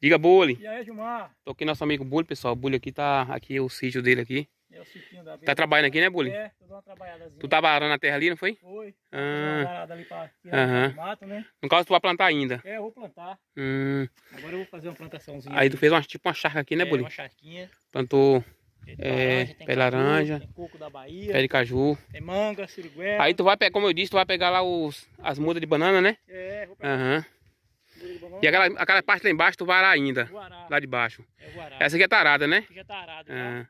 Diga Bully. E aí, Gilmar? Tô aqui nosso amigo Bully, pessoal. Bully aqui tá. Aqui é o sítio dele aqui. É o sítio da Tá trabalhando aqui, né, Bully? É, tô dando uma trabalhadazinha. Tu tava arando a terra ali, não foi? Foi. Ah. Tô arada ali pra Aham. uhum. mato, né? No caso, tu vai plantar ainda. É, eu vou plantar. Hum. Agora eu vou fazer uma plantaçãozinha. Aí aqui. tu fez uma, tipo uma charca aqui, né, é, Bully? Uma charquinha. Plantou. É, pé laranja, tem coco da Bahia, pé de caju, tem manga, siriguela. Aí tu vai pegar, como eu disse, tu vai pegar lá os, as mudas de banana, né? É, vou pegar. Aham. Uhum. E aquela, aquela parte lá embaixo do ará ainda. Guará. Lá de baixo. É Essa aqui é tarada, né? Aqui é tarada. É. Né?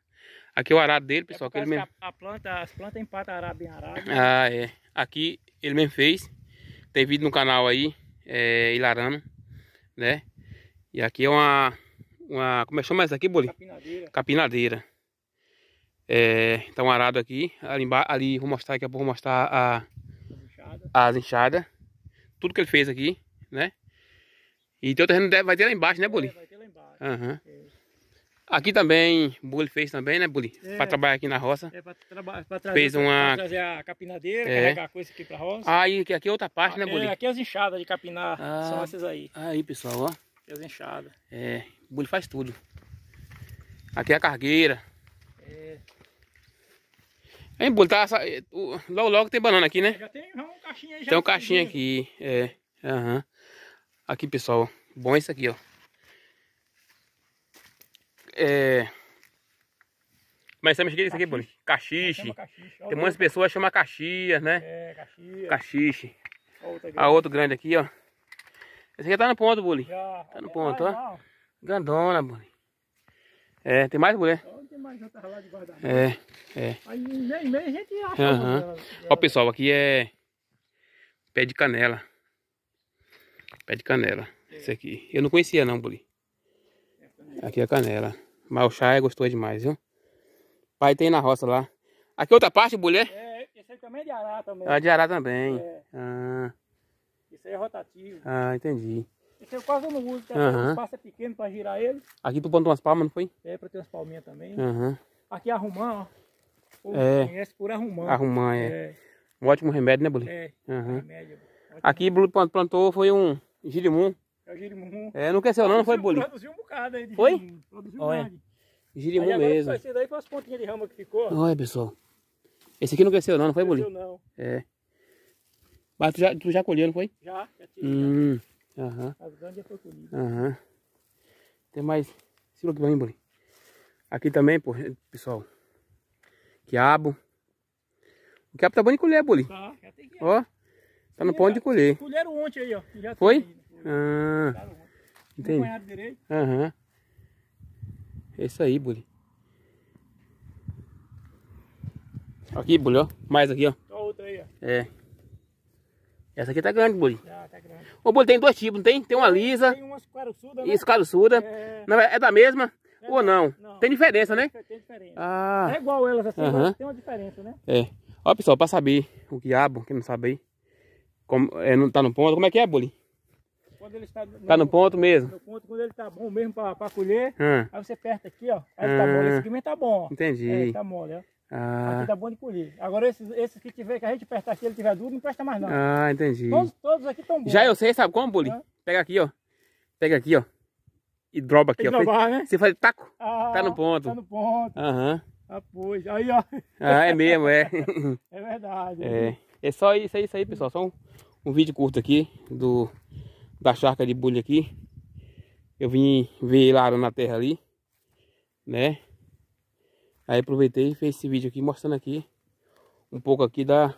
Aqui é o arado dele, pessoal. É mesmo... a, planta, as plantas empatam arado bem arado. Ah, é. Aqui ele mesmo fez. Tem vídeo no canal aí, é, Ilarano, né? E aqui é uma, uma... Como é que chama essa aqui, Bolinho? Capinadeira. Capinadeira. É, tá um arado aqui. Ali, ali vou mostrar, daqui a pouco vou mostrar a, as enxadas. Tudo que ele fez aqui, né? E então, teu terreno deve, vai ter lá embaixo, né, Buli? É, vai ter lá embaixo. Uhum. É. Aqui também, Buli fez também, né, Buli? É, para trabalhar aqui na roça. É, para traba trazer, fez uma... trazer a capinadeira, é. carregar coisa aqui pra roça. Ah, e aqui é outra parte, ah, né, Buli? É, aqui é as enxadas de capinar, ah, são essas aí. Aí, pessoal, ó. Aqui é as enxadas. É, Buli faz tudo. Aqui é a cargueira. É. Hein, Buli, tá, eh, logo logo tem banana aqui, né? É, já tem um caixinha aí. Já tem um caixinha aqui, é. Aham. Uhum. Aqui, pessoal, bom é isso aqui, ó. É... Começamos a mexer é isso aqui, Bruno. Caxixe. Tem muitas pessoas chamam Caxias, né? É, Caxias. Caxixe. a ah, outro grande aqui, ó. Esse aqui tá no ponto, Bully. Tá no ponto, ó. Grandona, Bully. É, tem mais, guardar. É, é. Aí nem meio a gente acha. Ó, pessoal, aqui é pé de canela. Pé de canela. É. Esse aqui. Eu não conhecia não, Buri. É aqui é canela. Mas o chá é gostoso demais, viu? Pai tem na roça lá. Aqui é outra parte, mulher? É? é, esse aí também é de ará também. Ah, de ará também. É. Ah. Esse aí é rotativo. Ah, entendi. Esse eu quase não uso, tá? Uhum. O espaço é pequeno pra girar ele. Aqui tu plantou umas palmas, não foi? É, pra ter umas palminhas também. Uhum. Aqui é a ó. É. Conhece por Arrumã. Arrumã, é. é. Um ótimo remédio, né, Bully? É. Uhum. Remédio. Ótimo. Aqui Bully plantou foi um Girimum. É o Girimum. É, não quer ser não, não foi bolinho. Produziu um bocado aí de Foi? Girimum. Produziu Olha. girimum aí mesmo. Esse daí foi as pontinhas de rama que ficou. Olha, pessoal. Esse aqui não cresceu não, não foi, Bolinho? Não não. É. Mas tu já, tu já colheu, não foi? Já, já tirei. Hum, aham. As grandes já foi Aham. Tem mais... aqui Bolinho. Aqui também, pô, pessoal. Quiabo. O quiabo tá bom de colher, Bolinho. Tá, já tem quiabo. Ó. Tá no ponto de colher. Colheram ontem aí, ó. Foi? Aí, né? Ah. Entendi. Aham. Uhum. É isso aí, Bully. Aqui, Bully, ó. Mais aqui, ó. Ó outra aí, ó. É. Essa aqui tá grande, Bully. Ah, tá grande. Ô, Bully tem dois tipos, não tem? Tem uma lisa. Tem uma escaroçuda. Né? Escaroçuda. É. é... é da mesma é ou não? não? Tem diferença, né? Tem diferença. Ah. É igual elas assim, uhum. tem uma diferença, né? É. Ó, pessoal, pra saber o quiabo, quem não sabe aí. Como, é, não tá no ponto? Como é que é, Bully? Quando ele está no, tá no ponto mesmo? No ponto, quando ele tá bom mesmo pra, pra colher, ah. aí você aperta aqui, ó. Aí ah. tá bom, esse pimenta ah. tá bom. Entendi. É, tá mole, ó. Ah. Aqui tá bom de colher. Agora esses, esses que tiver, que a gente apertar aqui, ele tiver duro, não presta mais não. Ah, entendi. Todos, todos aqui estão bons. Já eu sei, sabe como, Bully? Ah. Pega aqui, ó. Pega aqui, ó. E droba aqui, ó. Drobar, né? Você faz taco. Ah, tá no ponto. Tá no ponto. Aham. Ah, pois. Aí, ó. Ah, é mesmo, é. é verdade. É. Né? É só isso aí, é isso aí pessoal. Só um, um vídeo curto aqui do, da charca de bulha aqui. Eu vim ver ele na terra ali, né? Aí aproveitei e fiz esse vídeo aqui mostrando aqui um pouco aqui da,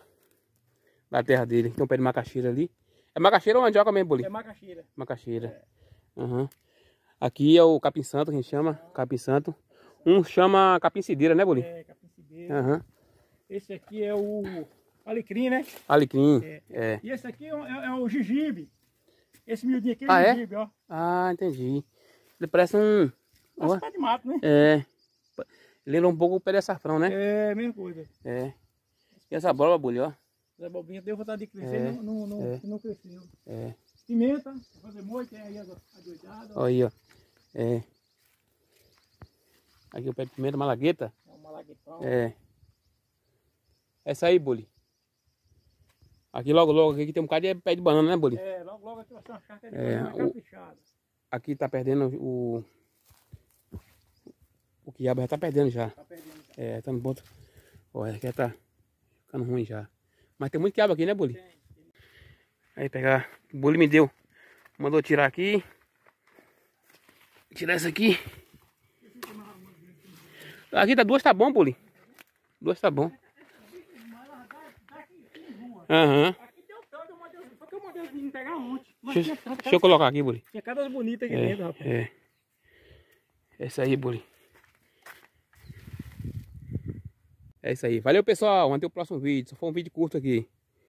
da terra dele. Tem um pé de macaxeira ali. É macaxeira ou mandioca mesmo, Bolinho? É macaxeira. Macaxeira. É. Uhum. Aqui é o capim santo que a gente chama, capim santo. Um chama capim cideira, né, Bolinho? É, capim cideira. Uhum. Esse aqui é o Alecrim, né? Alecrim. É, é. é. E esse aqui é, é, é, o gengibre. Esse miudinho aqui é ah, é? gengibre, ó. Ah, entendi. Ele parece um. Parece pé de mato, né? É. Lembra um pouco o pé de açafrão, né? É, mesma coisa. É. E essa bola, bolha, ó. Essa bobinha deu vontade de crescer, é. não, não, não, é. não cresceu. É. Pimenta, fazer moita, tem aí a doidada. Olha aí, ó. É. Aqui o pé de pimenta, malagueta. É um malaguetão. É. Essa aí, Bully. Aqui logo, logo, aqui tem um bocado de pé de banana, né, Bolinho? É, logo, logo aqui vai ser uma chácara de é, Aqui tá perdendo o... O quiabo já tá perdendo já. Tá perdendo já. É, tá no ponto... Olha, aqui tá ficando ruim já. Mas tem muito quiabo aqui, né, Bolinho? Tem. Aí pegar. O bolo me deu. Mandou tirar aqui. Tirar essa aqui. Aqui tá duas, tá bom, Bolinho. Duas tá bom. Aham. Aqui deu tanto, eu mandei, só que eu mandei os meninos deixa, deixa cada, eu colocar aqui, Buri. Tinha cada bonita aqui é, dentro, rapaz. É. É isso aí, Buri. É isso aí. Valeu, pessoal. Até o próximo vídeo. Só foi um vídeo curto aqui.